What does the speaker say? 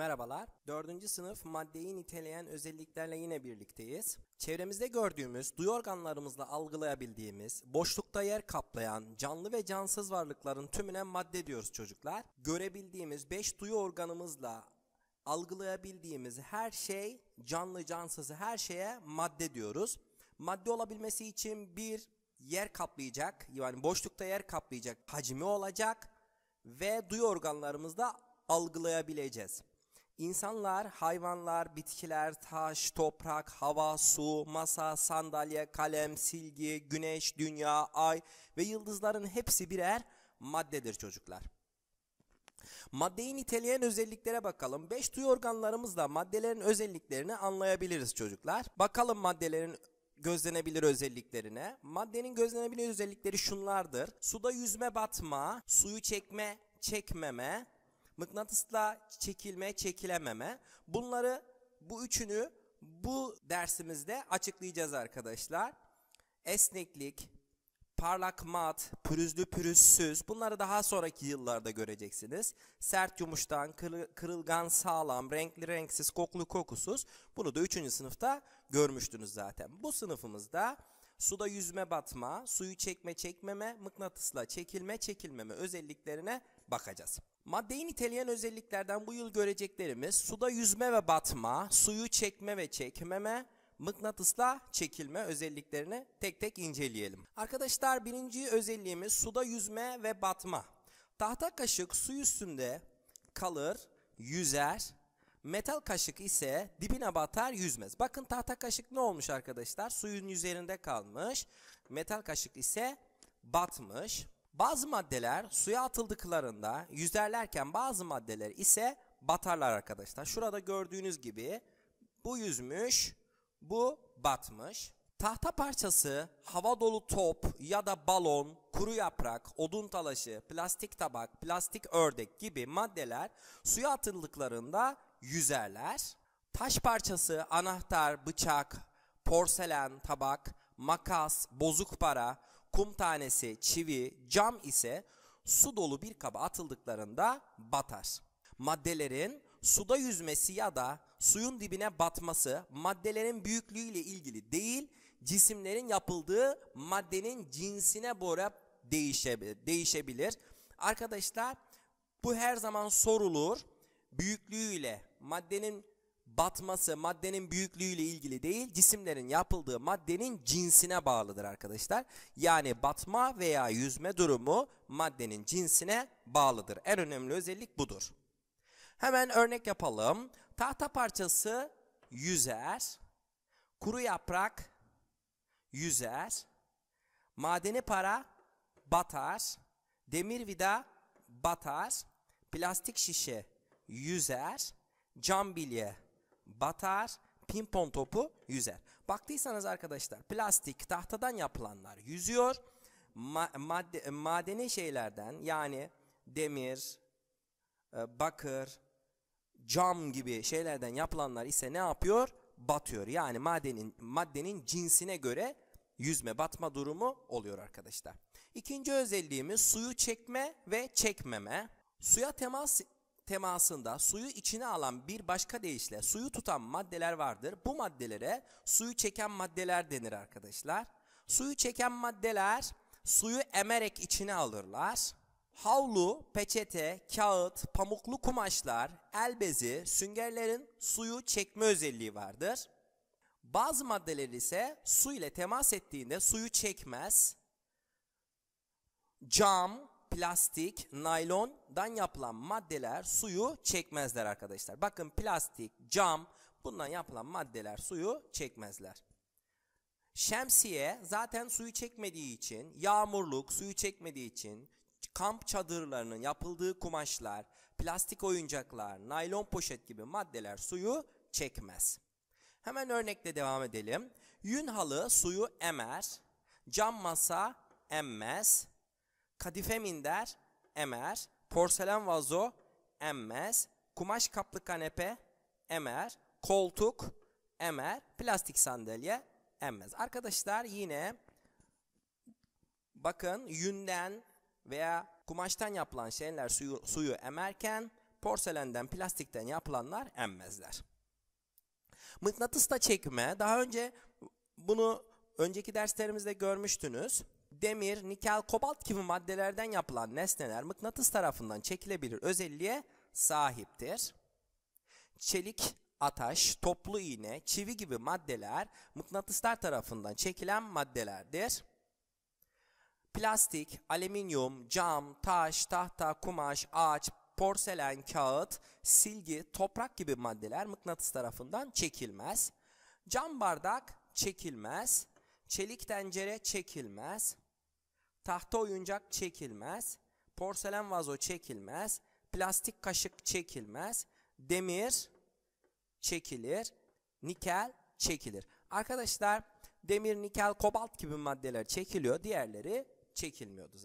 Merhabalar. 4. sınıf maddeyi niteleyen özelliklerle yine birlikteyiz. Çevremizde gördüğümüz, duyu organlarımızla algılayabildiğimiz, boşlukta yer kaplayan, canlı ve cansız varlıkların tümüne madde diyoruz çocuklar. Görebildiğimiz 5 duyu organımızla algılayabildiğimiz her şey, canlı cansızı her şeye madde diyoruz. Madde olabilmesi için bir yer kaplayacak, yani boşlukta yer kaplayacak hacmi olacak ve duyu organlarımızda algılayabileceğiz. İnsanlar, hayvanlar, bitkiler, taş, toprak, hava, su, masa, sandalye, kalem, silgi, güneş, dünya, ay ve yıldızların hepsi birer maddedir çocuklar. Maddeyi niteleyen özelliklere bakalım. Beş duyu organlarımızla maddelerin özelliklerini anlayabiliriz çocuklar. Bakalım maddelerin gözlenebilir özelliklerine. Maddenin gözlenebilir özellikleri şunlardır. Suda yüzme batma, suyu çekme çekmeme, mıknatısla çekilme, çekilememe bunları bu üçünü bu dersimizde açıklayacağız arkadaşlar. Esneklik, parlak mat, pürüzlü pürüzsüz bunları daha sonraki yıllarda göreceksiniz. Sert yumuştan, kırılgan sağlam, renkli renksiz, koklu kokusuz bunu da 3. sınıfta görmüştünüz zaten. Bu sınıfımızda suda yüzme batma, suyu çekme çekmeme, mıknatısla çekilme çekilmeme özelliklerine bakacağız. Maddeyi niteleyen özelliklerden bu yıl göreceklerimiz suda yüzme ve batma, suyu çekme ve çekmeme, mıknatısla çekilme özelliklerini tek tek inceleyelim. Arkadaşlar birinci özelliğimiz suda yüzme ve batma. Tahta kaşık su üstünde kalır, yüzer. Metal kaşık ise dibine batar, yüzmez. Bakın tahta kaşık ne olmuş arkadaşlar? Suyun üzerinde kalmış. Metal kaşık ise batmış. Bazı maddeler suya atıldıklarında yüzerlerken bazı maddeler ise batarlar arkadaşlar. Şurada gördüğünüz gibi bu yüzmüş, bu batmış. Tahta parçası, hava dolu top ya da balon, kuru yaprak, odun talaşı, plastik tabak, plastik ördek gibi maddeler suya atıldıklarında yüzerler. Taş parçası, anahtar, bıçak, porselen, tabak, makas, bozuk para, kum tanesi, çivi, cam ise su dolu bir kaba atıldıklarında batar. Maddelerin suda yüzmesi ya da suyun dibine batması maddelerin büyüklüğü ile ilgili değil, cisimlerin yapıldığı maddenin cinsine göre değişebilir. Arkadaşlar bu her zaman sorulur. Büyüklüğüyle, maddenin batması maddenin büyüklüğüyle ilgili değil cisimlerin yapıldığı maddenin cinsine bağlıdır arkadaşlar. Yani batma veya yüzme durumu maddenin cinsine bağlıdır. En önemli özellik budur. Hemen örnek yapalım. Tahta parçası yüzer. Kuru yaprak yüzer. Madeni para batar. Demir vida batar. Plastik şişe yüzer. Cam bilye batar, pimpon topu yüzer. Baktıysanız arkadaşlar plastik tahtadan yapılanlar yüzüyor. Ma madde, madeni şeylerden yani demir, e, bakır, cam gibi şeylerden yapılanlar ise ne yapıyor? Batıyor. Yani madenin maddenin cinsine göre yüzme batma durumu oluyor arkadaşlar. İkinci özelliğimiz suyu çekme ve çekmeme. Suya temas temasında suyu içine alan bir başka deyişle suyu tutan maddeler vardır. Bu maddelere suyu çeken maddeler denir arkadaşlar. Suyu çeken maddeler suyu emerek içine alırlar. Havlu, peçete, kağıt, pamuklu kumaşlar, el bezi, süngerlerin suyu çekme özelliği vardır. Bazı maddeler ise su ile temas ettiğinde suyu çekmez. Cam, plastik, naylondan yapılan maddeler suyu çekmezler arkadaşlar. Bakın plastik, cam bundan yapılan maddeler suyu çekmezler. Şemsiye zaten suyu çekmediği için, yağmurluk suyu çekmediği için, kamp çadırlarının yapıldığı kumaşlar, plastik oyuncaklar, naylon poşet gibi maddeler suyu çekmez. Hemen örnekle devam edelim. Yün halı suyu emer, cam masa emmez, Kadife minder emer. Porselen vazo emmez. Kumaş kaplı kanepe emer. Koltuk emer. Plastik sandalye emmez. Arkadaşlar yine bakın yünden veya kumaştan yapılan şeyler suyu, suyu emerken porselenden, plastikten yapılanlar emmezler. Mıknatısla çekme. Daha önce bunu önceki derslerimizde görmüştünüz demir, nikel, kobalt gibi maddelerden yapılan nesneler mıknatıs tarafından çekilebilir özelliğe sahiptir. Çelik, ataş, toplu iğne, çivi gibi maddeler mıknatıslar tarafından çekilen maddelerdir. Plastik, alüminyum, cam, taş, tahta, kumaş, ağaç, porselen, kağıt, silgi, toprak gibi maddeler mıknatıs tarafından çekilmez. Cam bardak çekilmez. Çelik tencere çekilmez. Tahta oyuncak çekilmez. Porselen vazo çekilmez. Plastik kaşık çekilmez. Demir çekilir. Nikel çekilir. Arkadaşlar demir, nikel, kobalt gibi maddeler çekiliyor. Diğerleri çekilmiyordu.